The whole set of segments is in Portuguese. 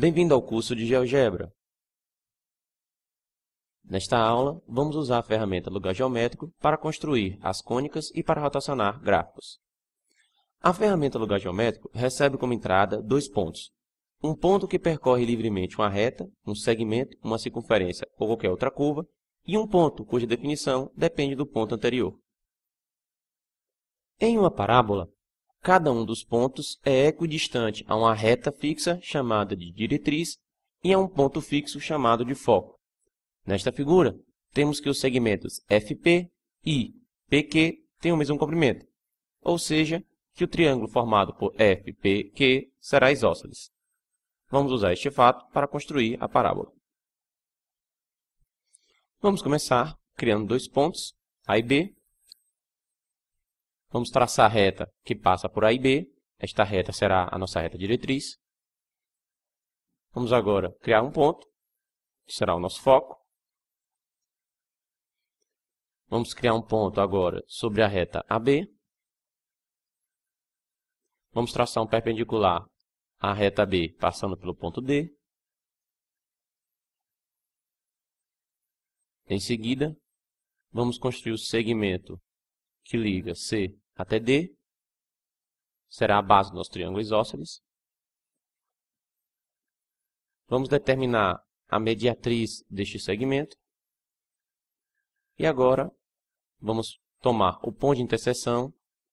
Bem-vindo ao curso de GeoGebra. Nesta aula, vamos usar a ferramenta Lugar Geométrico para construir as cônicas e para rotacionar gráficos. A ferramenta Lugar Geométrico recebe como entrada dois pontos. Um ponto que percorre livremente uma reta, um segmento, uma circunferência ou qualquer outra curva, e um ponto cuja definição depende do ponto anterior. Em uma parábola, Cada um dos pontos é equidistante a uma reta fixa, chamada de diretriz, e a um ponto fixo, chamado de foco. Nesta figura, temos que os segmentos FP e PQ têm o mesmo comprimento, ou seja, que o triângulo formado por FPQ será isósceles. Vamos usar este fato para construir a parábola. Vamos começar criando dois pontos, A e B, Vamos traçar a reta que passa por A e B. Esta reta será a nossa reta diretriz. Vamos agora criar um ponto, que será o nosso foco. Vamos criar um ponto agora sobre a reta AB. Vamos traçar um perpendicular à reta B, passando pelo ponto D. Em seguida, vamos construir o segmento que liga C até D, será a base do nosso triângulo isósceles. Vamos determinar a mediatriz deste segmento. E agora, vamos tomar o ponto de interseção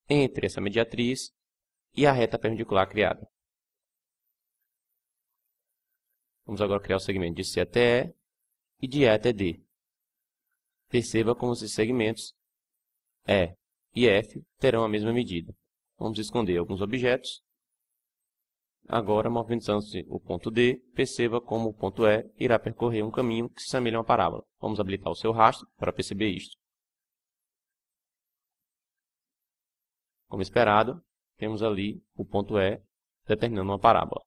entre essa mediatriz e a reta perpendicular criada. Vamos agora criar o segmento de C até E e de E até D. Perceba como esses segmentos E é e f terão a mesma medida. Vamos esconder alguns objetos. Agora, movimentando-se o ponto D, perceba como o ponto E irá percorrer um caminho que se assemelha a uma parábola. Vamos habilitar o seu rastro para perceber isto. Como esperado, temos ali o ponto E determinando uma parábola.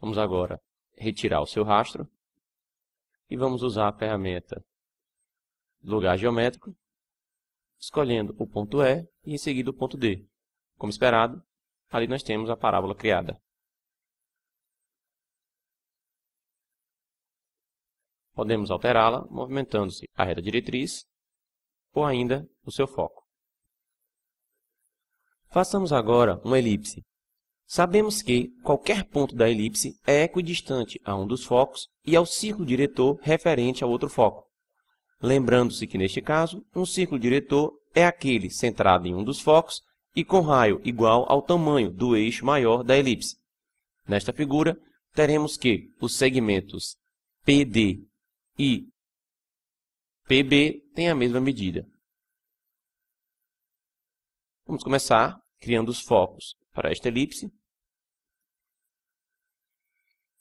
Vamos agora retirar o seu rastro e vamos usar a ferramenta lugar geométrico, escolhendo o ponto E e em seguida o ponto D. Como esperado, ali nós temos a parábola criada. Podemos alterá-la movimentando-se a reta diretriz ou ainda o seu foco. Façamos agora uma elipse. Sabemos que qualquer ponto da elipse é equidistante a um dos focos e ao círculo diretor referente ao outro foco. Lembrando-se que, neste caso, um círculo diretor é aquele centrado em um dos focos e com raio igual ao tamanho do eixo maior da elipse. Nesta figura, teremos que os segmentos PD e PB têm a mesma medida. Vamos começar criando os focos para esta elipse.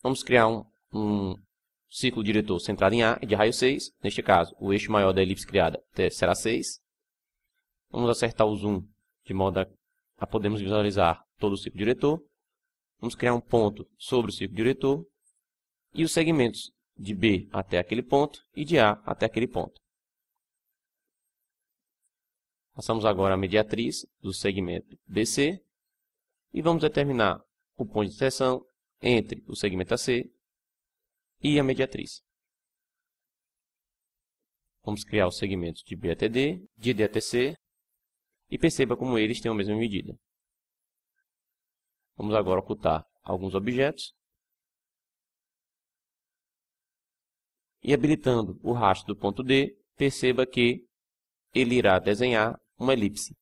Vamos criar um, um ciclo diretor centrado em A de raio 6. Neste caso, o eixo maior da elipse criada será 6. Vamos acertar o zoom de modo a podermos visualizar todo o ciclo diretor. Vamos criar um ponto sobre o ciclo diretor e os segmentos de B até aquele ponto e de A até aquele ponto. Passamos agora a mediatriz do segmento BC e vamos determinar o ponto de interseção entre o segmento AC e a mediatriz. Vamos criar os segmentos de BATD, de D e perceba como eles têm a mesma medida. Vamos agora ocultar alguns objetos. E habilitando o rastro do ponto D, perceba que ele irá desenhar uma elipse.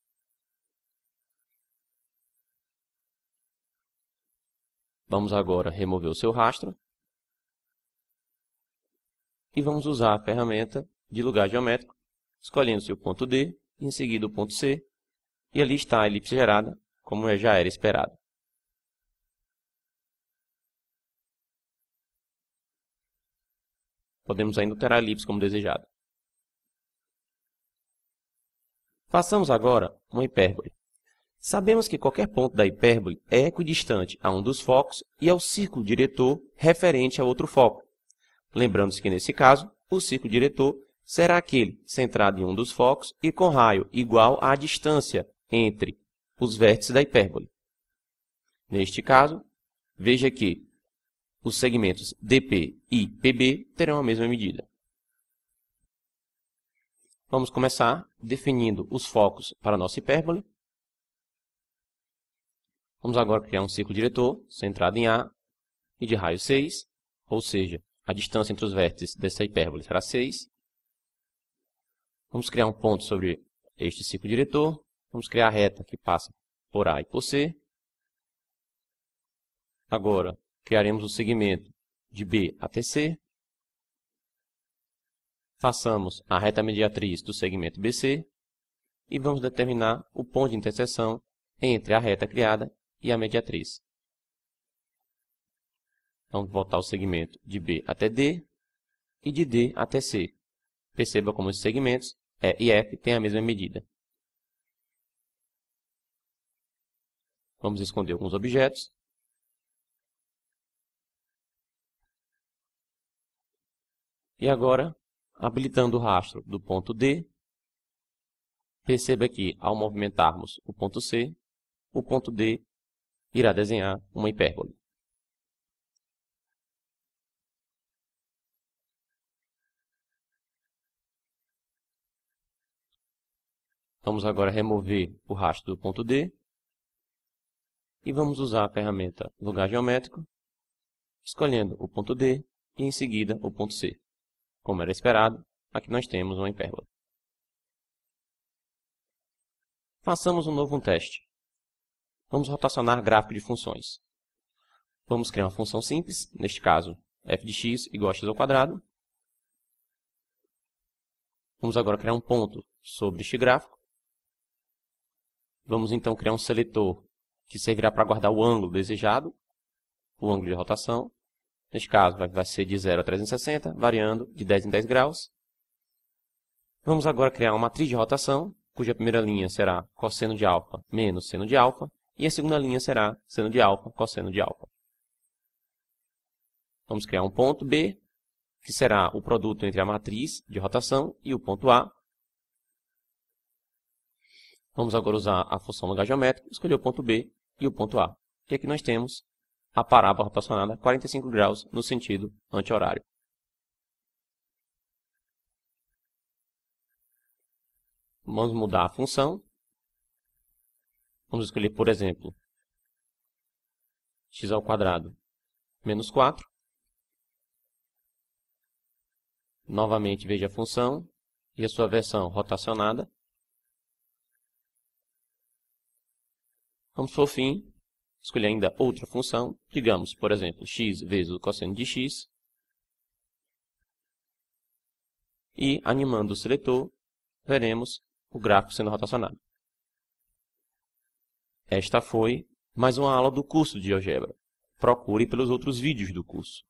Vamos agora remover o seu rastro e vamos usar a ferramenta de lugar geométrico, escolhendo-se o ponto D, em seguida o ponto C, e ali está a elipse gerada, como é, já era esperado. Podemos ainda alterar a elipse como desejado. Façamos agora uma hipérbole. Sabemos que qualquer ponto da hipérbole é equidistante a um dos focos e ao círculo diretor referente a outro foco. Lembrando-se que, nesse caso, o círculo diretor será aquele centrado em um dos focos e com raio igual à distância entre os vértices da hipérbole. Neste caso, veja que os segmentos DP e PB terão a mesma medida. Vamos começar definindo os focos para a nossa hipérbole. Vamos agora criar um círculo diretor centrado em A e de raio 6, ou seja, a distância entre os vértices dessa hipérbole será 6. Vamos criar um ponto sobre este ciclo diretor. Vamos criar a reta que passa por A e por C. Agora, criaremos o segmento de B até C. Façamos a reta mediatriz do segmento BC e vamos determinar o ponto de interseção entre a reta criada e a mediatriz. Vamos então, voltar o segmento de B até D e de D até C. Perceba como os segmentos E é e F têm a mesma medida. Vamos esconder alguns objetos. E agora, habilitando o rastro do ponto D, perceba que, ao movimentarmos o ponto C, o ponto D irá desenhar uma hipérbole. Vamos agora remover o rastro do ponto D e vamos usar a ferramenta Lugar Geométrico, escolhendo o ponto D e em seguida o ponto C. Como era esperado, aqui nós temos uma hipérbole. Façamos um novo teste. Vamos rotacionar gráfico de funções. Vamos criar uma função simples, neste caso f de x igual a x ao quadrado. Vamos agora criar um ponto sobre este gráfico Vamos então criar um seletor que servirá para guardar o ângulo desejado, o ângulo de rotação. Neste caso, vai ser de 0 a 360, variando de 10 em 10 graus. Vamos agora criar uma matriz de rotação, cuja primeira linha será cosseno de alfa menos seno de alfa, e a segunda linha será seno de alfa cosseno de alfa. Vamos criar um ponto B, que será o produto entre a matriz de rotação e o ponto A, Vamos agora usar a função lugar geométrico, escolher o ponto B e o ponto A. E aqui nós temos a parábola rotacionada 45 graus no sentido anti-horário. Vamos mudar a função. Vamos escolher, por exemplo, x ao quadrado menos 4. Novamente veja a função e a sua versão rotacionada. Vamos, por fim, escolher ainda outra função. Digamos, por exemplo, x vezes o cosseno de x. E, animando o seletor, veremos o gráfico sendo rotacionado. Esta foi mais uma aula do curso de Algebra. Procure pelos outros vídeos do curso.